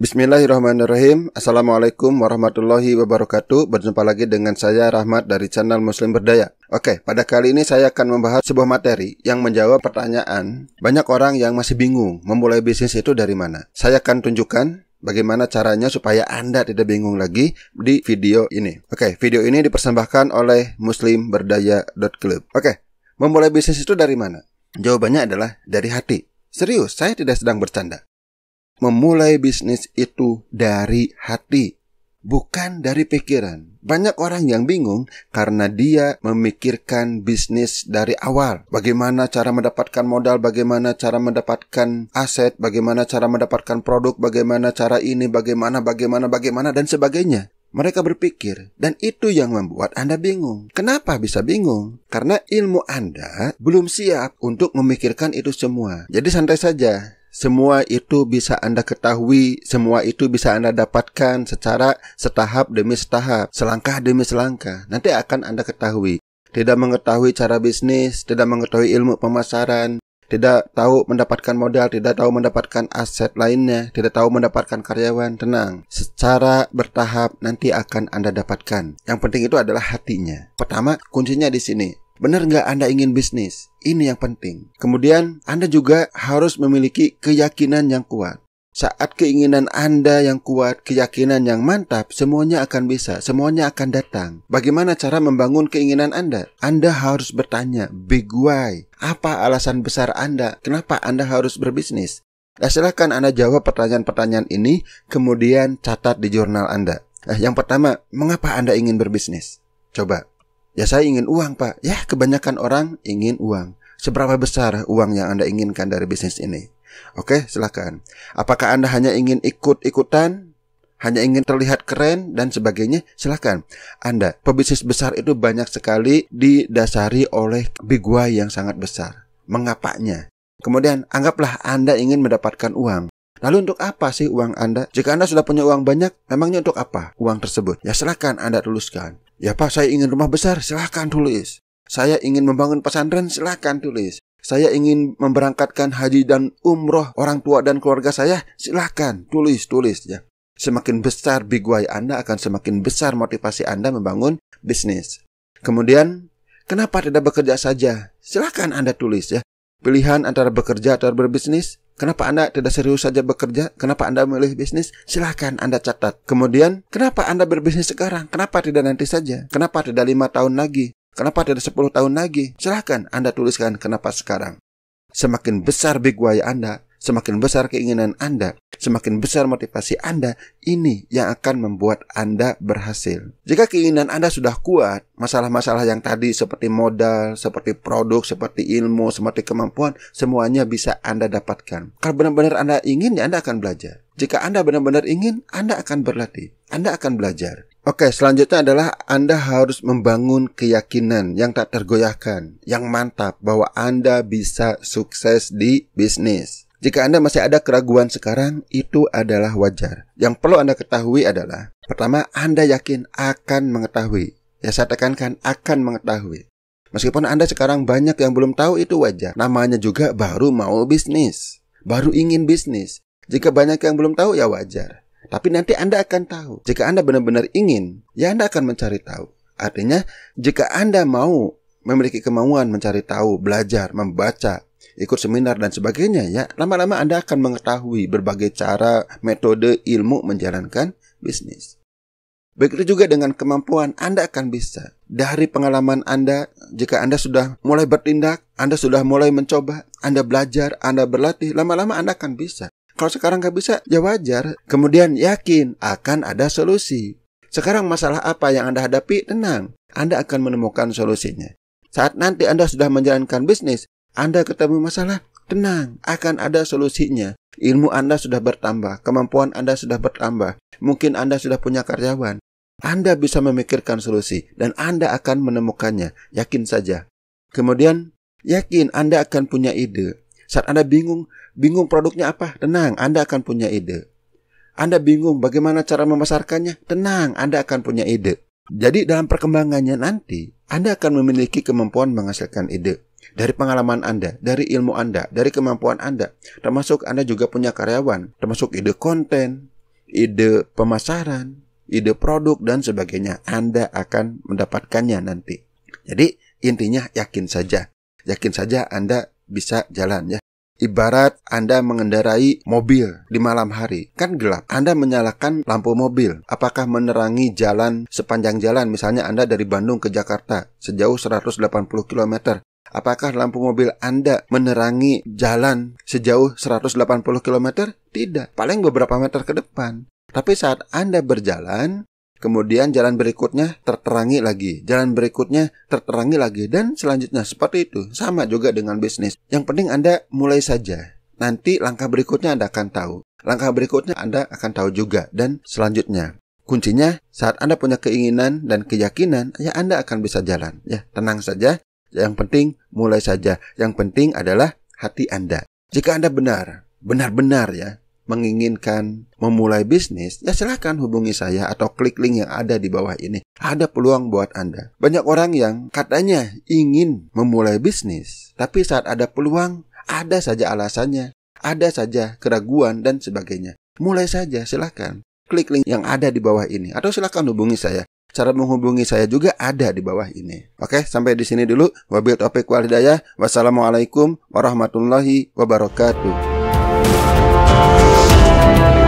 Bismillahirrahmanirrahim Assalamualaikum warahmatullahi wabarakatuh Berjumpa lagi dengan saya Rahmat dari channel Muslim Berdaya Oke, pada kali ini saya akan membahas sebuah materi yang menjawab pertanyaan Banyak orang yang masih bingung memulai bisnis itu dari mana Saya akan tunjukkan Bagaimana caranya supaya Anda tidak bingung lagi di video ini Oke, video ini dipersembahkan oleh muslimberdaya.club Oke, memulai bisnis itu dari mana? Jawabannya adalah dari hati Serius, saya tidak sedang bercanda memulai bisnis itu dari hati, bukan dari pikiran. Banyak orang yang bingung karena dia memikirkan bisnis dari awal. Bagaimana cara mendapatkan modal, bagaimana cara mendapatkan aset, bagaimana cara mendapatkan produk, bagaimana cara ini, bagaimana, bagaimana, bagaimana, dan sebagainya. Mereka berpikir, dan itu yang membuat Anda bingung. Kenapa bisa bingung? Karena ilmu Anda belum siap untuk memikirkan itu semua. Jadi santai saja, semua itu bisa Anda ketahui, semua itu bisa Anda dapatkan secara setahap demi setahap, selangkah demi selangkah. Nanti akan Anda ketahui. Tidak mengetahui cara bisnis, tidak mengetahui ilmu pemasaran, tidak tahu mendapatkan modal, tidak tahu mendapatkan aset lainnya, tidak tahu mendapatkan karyawan, tenang. Secara bertahap nanti akan Anda dapatkan. Yang penting itu adalah hatinya. Pertama, kuncinya di sini Benar nggak Anda ingin bisnis? Ini yang penting. Kemudian, Anda juga harus memiliki keyakinan yang kuat. Saat keinginan Anda yang kuat, keyakinan yang mantap, semuanya akan bisa, semuanya akan datang. Bagaimana cara membangun keinginan Anda? Anda harus bertanya, big why? Apa alasan besar Anda? Kenapa Anda harus berbisnis? Nah, silahkan Anda jawab pertanyaan-pertanyaan ini, kemudian catat di jurnal Anda. Nah, yang pertama, mengapa Anda ingin berbisnis? Coba Ya saya ingin uang pak. Ya kebanyakan orang ingin uang. Seberapa besar uang yang Anda inginkan dari bisnis ini? Oke silahkan. Apakah Anda hanya ingin ikut-ikutan? Hanya ingin terlihat keren dan sebagainya? Silahkan. Anda, pebisnis besar itu banyak sekali didasari oleh why yang sangat besar. Mengapanya? Kemudian anggaplah Anda ingin mendapatkan uang. Lalu untuk apa sih uang Anda? Jika Anda sudah punya uang banyak, memangnya untuk apa uang tersebut? Ya silahkan Anda tuliskan. Ya Pak, saya ingin rumah besar, silahkan tulis. Saya ingin membangun pesantren, silahkan tulis. Saya ingin memberangkatkan haji dan umroh orang tua dan keluarga saya, silahkan tulis, tulis ya. Semakin besar biguai Anda akan semakin besar motivasi Anda membangun bisnis. Kemudian, kenapa tidak bekerja saja? Silahkan Anda tulis ya. Pilihan antara bekerja atau berbisnis Kenapa Anda tidak serius saja bekerja? Kenapa Anda memilih bisnis? Silahkan Anda catat. Kemudian, kenapa Anda berbisnis sekarang? Kenapa tidak nanti saja? Kenapa tidak lima tahun lagi? Kenapa tidak 10 tahun lagi? Silahkan Anda tuliskan kenapa sekarang. Semakin besar big why Anda, semakin besar keinginan Anda, semakin besar motivasi Anda, ini yang akan membuat Anda berhasil. Jika keinginan Anda sudah kuat, masalah-masalah yang tadi seperti modal, seperti produk, seperti ilmu, seperti kemampuan, semuanya bisa Anda dapatkan. Kalau benar-benar Anda ingin, ya Anda akan belajar. Jika Anda benar-benar ingin, Anda akan berlatih, Anda akan belajar. Oke, selanjutnya adalah Anda harus membangun keyakinan yang tak tergoyahkan, yang mantap bahwa Anda bisa sukses di bisnis. Jika Anda masih ada keraguan sekarang, itu adalah wajar. Yang perlu Anda ketahui adalah, pertama, Anda yakin akan mengetahui. Ya, saya tekankan akan mengetahui. Meskipun Anda sekarang banyak yang belum tahu itu wajar. Namanya juga baru mau bisnis. Baru ingin bisnis. Jika banyak yang belum tahu ya wajar. Tapi nanti Anda akan tahu. Jika Anda benar-benar ingin, ya Anda akan mencari tahu. Artinya, jika Anda mau memiliki kemauan mencari tahu, belajar, membaca, ikut seminar dan sebagainya ya. Lama-lama Anda akan mengetahui berbagai cara, metode, ilmu menjalankan bisnis. Begitu juga dengan kemampuan Anda akan bisa. Dari pengalaman Anda, jika Anda sudah mulai bertindak, Anda sudah mulai mencoba, Anda belajar, Anda berlatih, lama-lama Anda akan bisa. Kalau sekarang nggak bisa, ya wajar. Kemudian yakin akan ada solusi. Sekarang masalah apa yang Anda hadapi, tenang. Anda akan menemukan solusinya. Saat nanti Anda sudah menjalankan bisnis, anda ketemu masalah, tenang, akan ada solusinya. Ilmu Anda sudah bertambah, kemampuan Anda sudah bertambah, mungkin Anda sudah punya karyawan. Anda bisa memikirkan solusi dan Anda akan menemukannya, yakin saja. Kemudian, yakin Anda akan punya ide. Saat Anda bingung, bingung produknya apa, tenang, Anda akan punya ide. Anda bingung bagaimana cara memasarkannya, tenang, Anda akan punya ide. Jadi dalam perkembangannya nanti, Anda akan memiliki kemampuan menghasilkan ide dari pengalaman Anda, dari ilmu Anda, dari kemampuan Anda. Termasuk Anda juga punya karyawan, termasuk ide konten, ide pemasaran, ide produk dan sebagainya. Anda akan mendapatkannya nanti. Jadi intinya yakin saja. Yakin saja Anda bisa jalan ya. Ibarat Anda mengendarai mobil di malam hari, kan gelap. Anda menyalakan lampu mobil. Apakah menerangi jalan sepanjang jalan? Misalnya Anda dari Bandung ke Jakarta, sejauh 180 km. Apakah lampu mobil Anda menerangi jalan sejauh 180 km? Tidak, paling beberapa meter ke depan. Tapi saat Anda berjalan, kemudian jalan berikutnya terterangi lagi, jalan berikutnya terterangi lagi, dan selanjutnya seperti itu. Sama juga dengan bisnis. Yang penting Anda mulai saja. Nanti langkah berikutnya Anda akan tahu. Langkah berikutnya Anda akan tahu juga, dan selanjutnya. Kuncinya, saat Anda punya keinginan dan keyakinan, ya Anda akan bisa jalan. Ya, tenang saja, yang penting mulai saja. Yang penting adalah hati Anda. Jika Anda benar, benar-benar ya, menginginkan memulai bisnis, ya silahkan hubungi saya atau klik link yang ada di bawah ini. Ada peluang buat Anda. Banyak orang yang katanya ingin memulai bisnis, tapi saat ada peluang, ada saja alasannya, ada saja keraguan dan sebagainya. Mulai saja, silahkan. Klik link yang ada di bawah ini atau silahkan hubungi saya. Cara menghubungi saya juga ada di bawah ini. Oke, sampai di sini dulu. Wabil topik walidayah. Wassalamualaikum warahmatullahi wabarakatuh.